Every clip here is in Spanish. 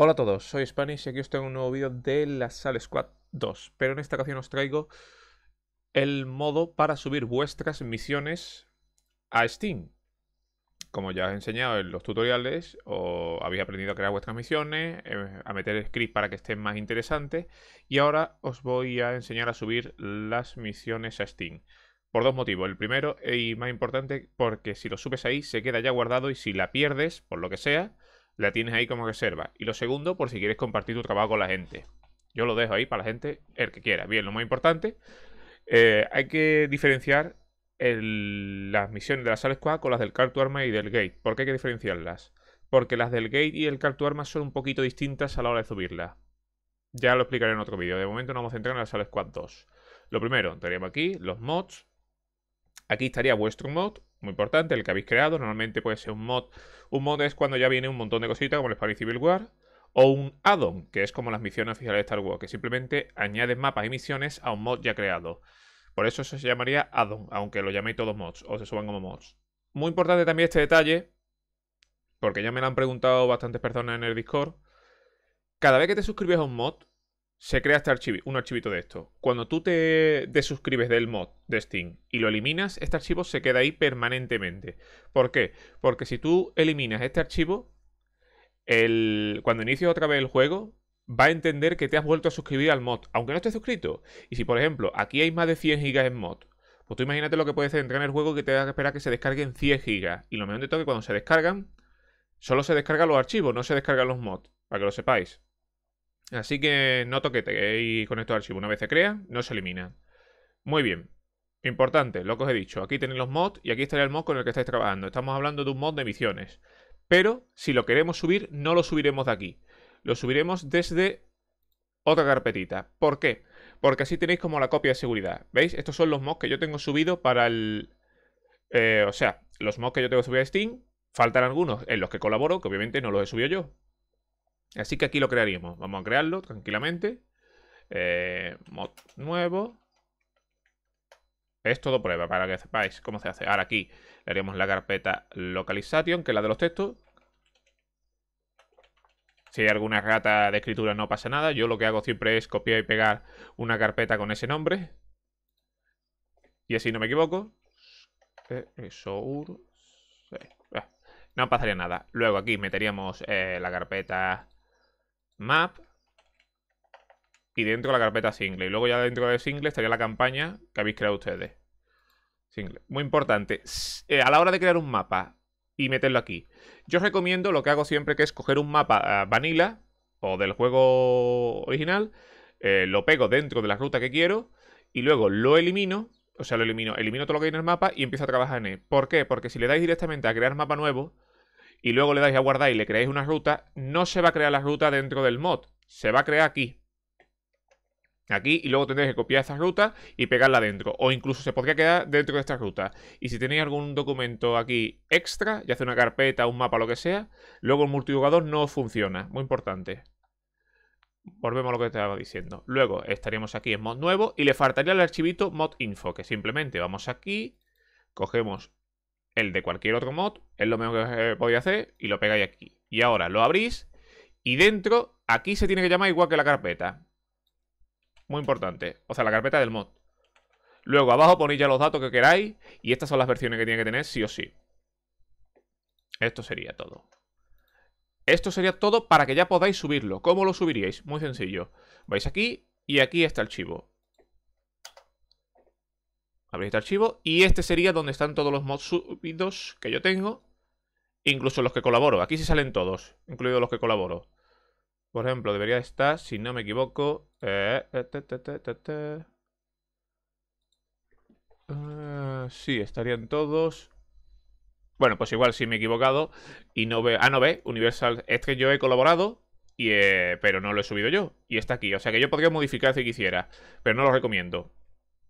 Hola a todos, soy Spanish y aquí os traigo un nuevo vídeo de la Sal Squad 2, pero en esta ocasión os traigo el modo para subir vuestras misiones a Steam. Como ya os he enseñado en los tutoriales, o habéis aprendido a crear vuestras misiones, eh, a meter script para que estén más interesantes, y ahora os voy a enseñar a subir las misiones a Steam. Por dos motivos. El primero y más importante, porque si lo subes ahí se queda ya guardado y si la pierdes, por lo que sea, la tienes ahí como reserva. Y lo segundo, por si quieres compartir tu trabajo con la gente. Yo lo dejo ahí para la gente, el que quiera. Bien, lo más importante, eh, hay que diferenciar las misiones de la Sal Squad con las del Car Arma y del Gate. ¿Por qué hay que diferenciarlas? Porque las del Gate y el Car Arma son un poquito distintas a la hora de subirlas. Ya lo explicaré en otro vídeo. De momento nos vamos a centrar en la Sal Squad 2. Lo primero, tenemos aquí los mods. Aquí estaría vuestro mod muy importante, el que habéis creado. Normalmente puede ser un mod. Un mod es cuando ya viene un montón de cositas, como el Spaghetti Civil War. O un add-on, que es como las misiones oficiales de Star Wars, que simplemente añades mapas y misiones a un mod ya creado. Por eso se llamaría add-on, aunque lo llaméis todos mods o se suban como mods. Muy importante también este detalle, porque ya me lo han preguntado bastantes personas en el Discord. Cada vez que te suscribes a un mod, se crea este archivo, un archivito de esto. Cuando tú te desuscribes del mod de Steam y lo eliminas, este archivo se queda ahí permanentemente. ¿Por qué? Porque si tú eliminas este archivo, el... cuando inicies otra vez el juego, va a entender que te has vuelto a suscribir al mod, aunque no estés suscrito. Y si, por ejemplo, aquí hay más de 100 gigas en mod, pues tú imagínate lo que puedes entrar en el juego que te da que esperar que se descarguen 100 gigas. Y lo mejor de todo es que cuando se descargan, solo se descargan los archivos, no se descargan los mods, para que lo sepáis. Así que no toquete ¿eh? con esto archivo. Una vez se crea, no se elimina. Muy bien. Importante, lo que os he dicho. Aquí tenéis los mods y aquí estaría el mod con el que estáis trabajando. Estamos hablando de un mod de misiones. Pero si lo queremos subir, no lo subiremos de aquí. Lo subiremos desde otra carpetita. ¿Por qué? Porque así tenéis como la copia de seguridad. ¿Veis? Estos son los mods que yo tengo subido para el... Eh, o sea, los mods que yo tengo subido a Steam. Faltan algunos en los que colaboro, que obviamente no los he subido yo. Así que aquí lo crearíamos. Vamos a crearlo tranquilamente. Eh, mod nuevo. Es todo prueba para que sepáis cómo se hace. Ahora aquí le la carpeta localization, que es la de los textos. Si hay alguna rata de escritura no pasa nada. Yo lo que hago siempre es copiar y pegar una carpeta con ese nombre. Y así no me equivoco. Ah, no pasaría nada. Luego aquí meteríamos eh, la carpeta map y dentro de la carpeta single. Y luego ya dentro de single estaría la campaña que habéis creado ustedes. Single. Muy importante. Eh, a la hora de crear un mapa y meterlo aquí, yo recomiendo lo que hago siempre que es coger un mapa eh, vanilla o del juego original, eh, lo pego dentro de la ruta que quiero y luego lo elimino. O sea, lo elimino, elimino todo lo que hay en el mapa y empiezo a trabajar en él. ¿Por qué? Porque si le dais directamente a crear mapa nuevo, y luego le dais a guardar y le creáis una ruta, no se va a crear la ruta dentro del mod, se va a crear aquí. Aquí y luego tendréis que copiar Esa ruta y pegarla dentro. O incluso se podría quedar dentro de esta ruta. Y si tenéis algún documento aquí extra, ya sea una carpeta, un mapa, lo que sea, luego el multijugador no funciona. Muy importante. Volvemos a lo que estaba diciendo. Luego estaríamos aquí en mod nuevo y le faltaría el archivito mod info, que simplemente vamos aquí, cogemos el de cualquier otro mod, es lo mejor que podéis hacer y lo pegáis aquí. Y ahora lo abrís y dentro, aquí se tiene que llamar igual que la carpeta. Muy importante, o sea, la carpeta del mod. Luego abajo ponéis ya los datos que queráis y estas son las versiones que tiene que tener sí o sí. Esto sería todo. Esto sería todo para que ya podáis subirlo. ¿Cómo lo subiríais? Muy sencillo. Vais aquí y aquí está el archivo. Abrir este archivo. Y este sería donde están todos los mods subidos que yo tengo. Incluso los que colaboro. Aquí se salen todos, incluidos los que colaboro. Por ejemplo, debería estar, si no me equivoco... Eh, eh ah, sí, estarían todos... Bueno, pues igual si me he equivocado y no ve... Ah, no ve, Universal... Es que yo he colaborado, y, eh, pero no lo he subido yo. Y está aquí, o sea que yo podría modificar si quisiera, pero no lo recomiendo.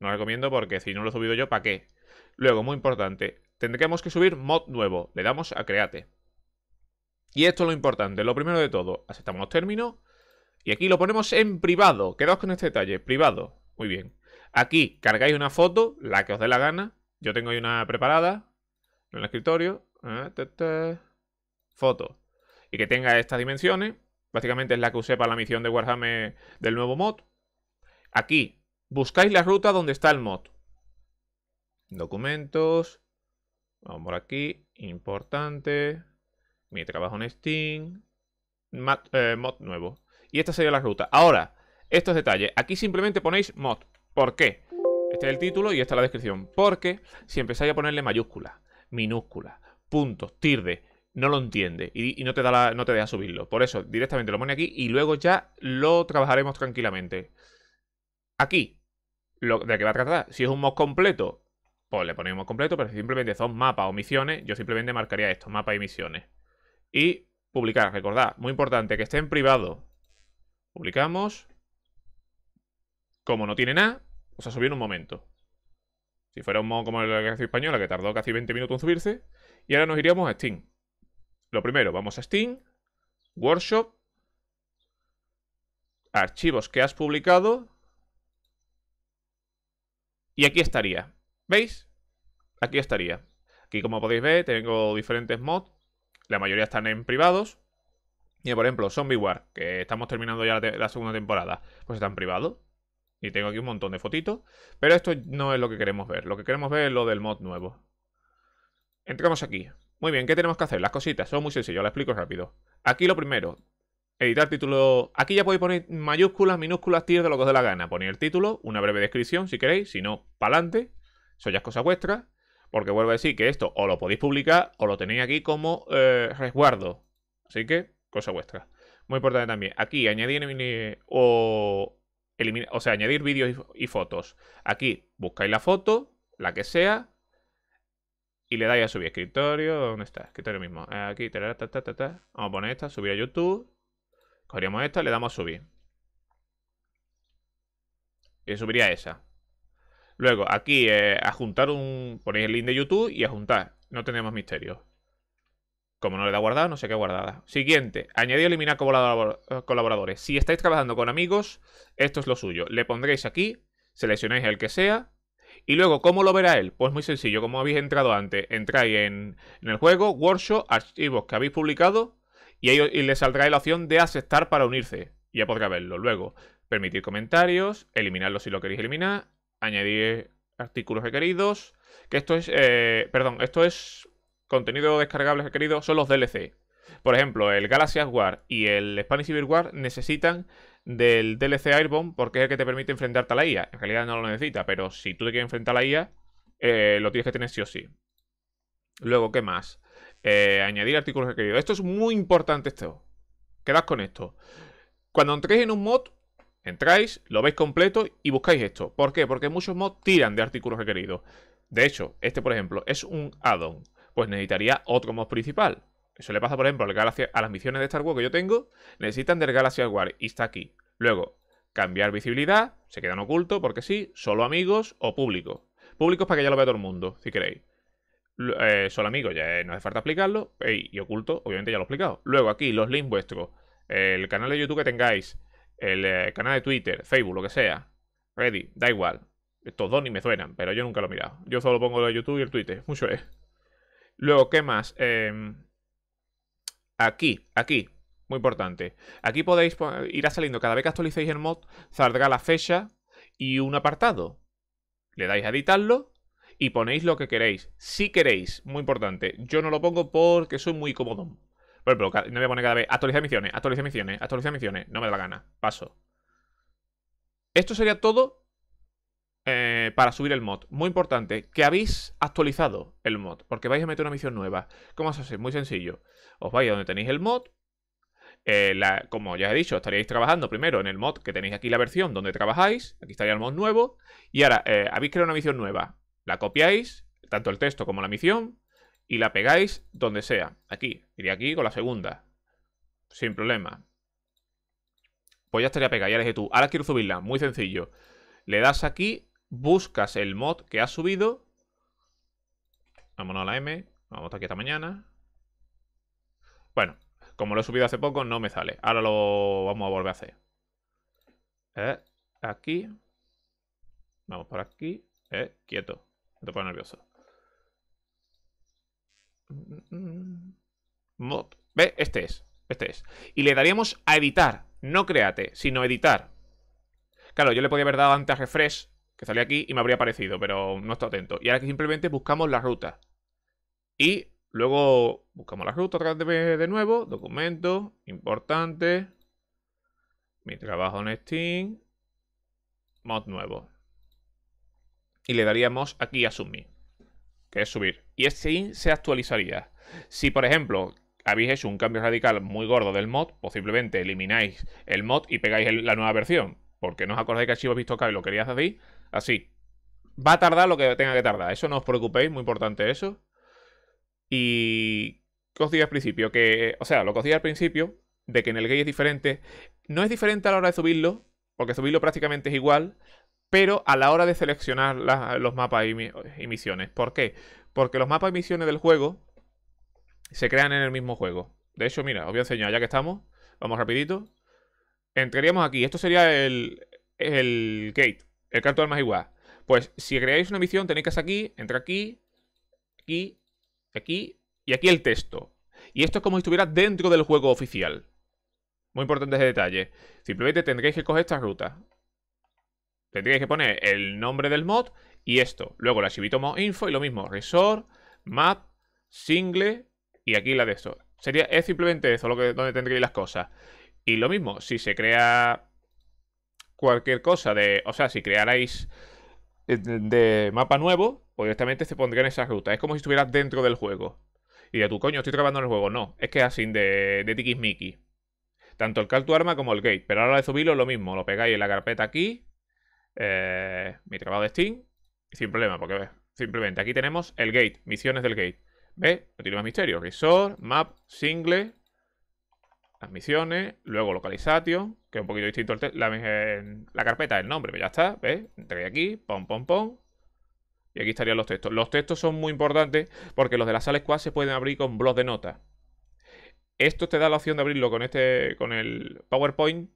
No recomiendo porque si no lo he subido yo, ¿para qué? Luego, muy importante, tendremos que subir mod nuevo. Le damos a create. Y esto es lo importante, lo primero de todo. Aceptamos los términos. Y aquí lo ponemos en privado. Quedaos con este detalle, privado. Muy bien. Aquí cargáis una foto, la que os dé la gana. Yo tengo ahí una preparada en el escritorio. Ah, foto. Y que tenga estas dimensiones. Básicamente es la que usé para la misión de Warhammer del nuevo mod. Aquí buscáis la ruta donde está el mod. Documentos. Vamos por aquí. Importante. Mi trabajo en Steam. Eh, mod, nuevo. Y esta sería la ruta. Ahora, estos detalles. Aquí simplemente ponéis mod. ¿Por qué? Este es el título y esta es la descripción. Porque si empezáis a ponerle mayúscula, minúscula, puntos, tirde, no lo entiende y, no, te da no te deja subirlo. Por eso directamente lo pone aquí y luego ya lo trabajaremos tranquilamente. Aquí, de qué va a tratar. Si es un mod completo, pues le ponemos completo, pero si simplemente son mapas o misiones, yo simplemente marcaría esto, mapas y misiones. Y publicar, recordad, muy importante, que esté en privado. Publicamos. Como no tiene nada, os ha subido en un momento. Si fuera un mod como el de la ejercicio española, que tardó casi 20 minutos en subirse. Y ahora nos iríamos a Steam. Lo primero, vamos a Steam, Workshop, archivos que has publicado y aquí estaría. ¿Veis? Aquí estaría. Aquí, como podéis ver, tengo diferentes mods. La mayoría están en privados. Y, por ejemplo, Zombie War, que estamos terminando ya la, segunda temporada, pues está en privado. Y tengo aquí un montón de fotitos. Pero esto no es lo que queremos ver. Lo que queremos ver es lo del mod nuevo. Entramos aquí. Muy bien, ¿qué tenemos que hacer? Las cositas son muy sencillas, las explico rápido. Aquí lo primero, Editar título. Aquí ya podéis poner mayúsculas, minúsculas, tíos, de lo que os dé la gana. Ponéis el título, una breve descripción si queréis, si no, pa'lante. Eso ya es cosa vuestra. Porque vuelvo a decir que esto o lo podéis publicar o lo tenéis aquí como eh, resguardo. Así que, cosa vuestra. Muy importante también. Aquí añadir o, eliminar, o sea, añadir vídeos y, fotos. Aquí buscáis la foto, la que sea, y le dais a subir escritorio. ¿Dónde está? Escritorio mismo. Aquí, ta, ta, Vamos a poner esta, subir a YouTube. Cogemos esta, le damos a subir. Y subiría esa. Luego, aquí, eh, a juntar un... Ponéis el link de YouTube y a juntar. No tenemos misterio. Como no le da guardada, no sé qué guardada. Siguiente, añadir o eliminar eh, colaboradores. Si estáis trabajando con amigos, esto es lo suyo. Le pondréis aquí, seleccionáis el que sea. Y luego, ¿cómo lo verá él? Pues muy sencillo, como habéis entrado antes, entráis en, en el juego, workshop, archivos que habéis publicado y, ahí, le saldrá la opción de aceptar para unirse. Ya podrá verlo luego. Permitir comentarios, eliminarlo si lo queréis eliminar, añadir artículos requeridos, que esto es, eh, perdón, esto es contenido descargable requerido, son los DLC. Por ejemplo, el Galaxy War y el Spanish Civil War necesitan del DLC Airborne porque es el que te permite enfrentarte a la IA. En realidad no lo necesita, pero si tú te quieres enfrentar a la IA, eh, lo tienes que tener sí o sí. Luego, ¿qué más? Eh, añadir artículos requeridos. Esto es muy importante, esto. Quedad con esto. Cuando entréis en un mod, entráis, lo veis completo y buscáis esto. ¿Por qué? Porque muchos mods tiran de artículos requeridos. De hecho, este, por ejemplo, es un addon, Pues necesitaría otro mod principal. Eso le pasa, por ejemplo, al a las misiones de Star Wars que yo tengo. Necesitan del Galaxy War y está aquí. Luego, cambiar visibilidad, se quedan oculto porque sí, solo amigos o público. Públicos para que ya lo vea todo el mundo, si queréis. Eh, solo amigos, ya eh, no hace falta explicarlo. Y, oculto, obviamente ya lo he explicado. Luego aquí los links vuestros, el canal de YouTube que tengáis, el eh, canal de Twitter, Facebook, lo que sea. Ready, da igual. Estos dos ni me suenan, pero yo nunca lo he mirado. Yo solo pongo el YouTube y el Twitter, mucho es. Luego, ¿qué más? Em, aquí, aquí, muy importante. Aquí podéis, ir saliendo, cada vez que actualicéis el mod, saldrá la fecha y un apartado. Le dais a editarlo y ponéis lo que queréis. Si queréis, muy importante, yo no lo pongo porque soy muy cómodo. Por ejemplo, no me voy a poner cada vez actualizar misiones, actualizar misiones, actualizar misiones. No me da la gana. Paso. Esto sería todo eh, para subir el mod. Muy importante, que habéis actualizado el mod, porque vais a meter una misión nueva. ¿Cómo se hace? Muy sencillo. Os vais a donde tenéis el mod. Eh, como ya he dicho, estaríais trabajando primero en el mod que tenéis aquí la versión donde trabajáis. Aquí estaría el mod nuevo. Y ahora, eh, habéis creado una misión nueva. La copiáis, tanto el texto como la misión, y la pegáis donde sea. Aquí, iría aquí con la segunda. Sin problema. Pues ya estaría pegada, ya le dije tú. Ahora quiero subirla, muy sencillo. Le das aquí, buscas el mod que has subido. Vámonos a la M. Vamos aquí esta mañana. Bueno, como lo he subido hace poco, no me sale. Ahora lo vamos a volver a hacer. Eh, aquí. Vamos por aquí. Eh, quieto. Te pone nervioso. Mod. ¿Ve? Este es. Este es. Y le daríamos a editar. No créate, sino editar. Claro, yo le podía haber dado antes a refresh, que salía aquí, y me habría aparecido, pero no estoy atento. Y ahora que simplemente buscamos la ruta. Y luego buscamos la ruta otra vez de nuevo. Documento, importante. Mi trabajo en Steam. Mod nuevo y le daríamos aquí a Submit, que es subir. Y este in se actualizaría. Si, por ejemplo, habéis hecho un cambio radical muy gordo del mod, posiblemente pues elimináis el mod y pegáis la nueva versión. Porque no os acordáis que archivo visto acá y lo querías así, así. Va a tardar lo que tenga que tardar. Eso no os preocupéis, muy importante eso. Y... ¿Qué os digo al principio? Que, o sea, lo que os digo al principio, de que en el gay es diferente, no es diferente a la hora de subirlo, porque subirlo prácticamente es igual, pero a la hora de seleccionar los mapas y, misiones. ¿Por qué? Porque los mapas y misiones del juego se crean en el mismo juego. De hecho, mira, os voy a enseñar, ya que estamos, vamos rapidito. Entraríamos aquí, esto sería el, gate, el cartón más igual. Pues si creáis una misión tenéis que hacer aquí, entra aquí, aquí, aquí y aquí el texto. Y esto es como si estuviera dentro del juego oficial. Muy importante ese detalle. Simplemente tendréis que coger esta ruta. Tendríais que poner el nombre del mod y esto. Luego la mod info y lo mismo, resort, map, single y aquí la de esto. Sería, es simplemente eso lo que, donde tendríais las cosas. Y lo mismo, si se crea cualquier cosa de... O sea, si crearais eh, de mapa nuevo, pues directamente se pondría en esa ruta. Es como si estuvieras dentro del juego. Y de tu coño, estoy trabajando en el juego. No, es que es así de, de Mickey. Tanto el call to arma como el gate. Pero ahora de subirlo lo mismo. Lo pegáis en la carpeta aquí. Eh, mi trabajo de Steam. Sin problema, porque simplemente aquí tenemos el gate, misiones del gate. ¿Ve? No tiene más misterio. Resort, map, single, las misiones, luego localizatio que es un poquito distinto la, eh, la, carpeta, el nombre, pero ya está, ¿ves? aquí, pom, pom, pom. Y aquí estarían los textos. Los textos son muy importantes porque los de las sales squad se pueden abrir con bloc de notas. Esto te da la opción de abrirlo con este, con el PowerPoint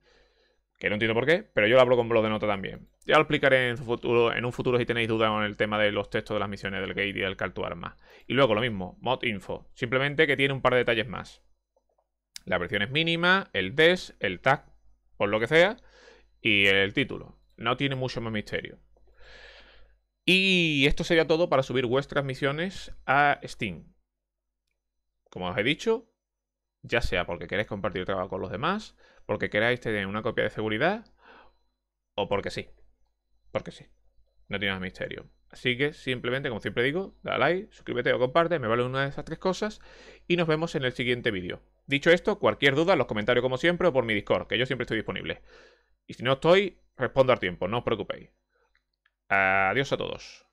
que no entiendo por qué, pero yo lo hablo con blog de nota también. Ya lo explicaré en, un futuro si tenéis dudas con el tema de los textos de las misiones del gate y del call arma Y luego lo mismo, mod info, simplemente que tiene un par de detalles más. La versión es mínima, el des, el tag, por lo que sea, y el título. No tiene mucho más misterio. Y esto sería todo para subir vuestras misiones a Steam. Como os he dicho, ya sea porque queréis compartir el trabajo con los demás, porque queráis tener una copia de seguridad o porque sí. Porque sí. No tiene más misterio. Así que simplemente, como siempre digo, da like, suscríbete o comparte, me vale una de esas tres cosas y nos vemos en el siguiente vídeo. Dicho esto, cualquier duda, los comentarios como siempre o por mi Discord, que yo siempre estoy disponible. Y si no estoy, respondo al tiempo, no os preocupéis. Adiós a todos.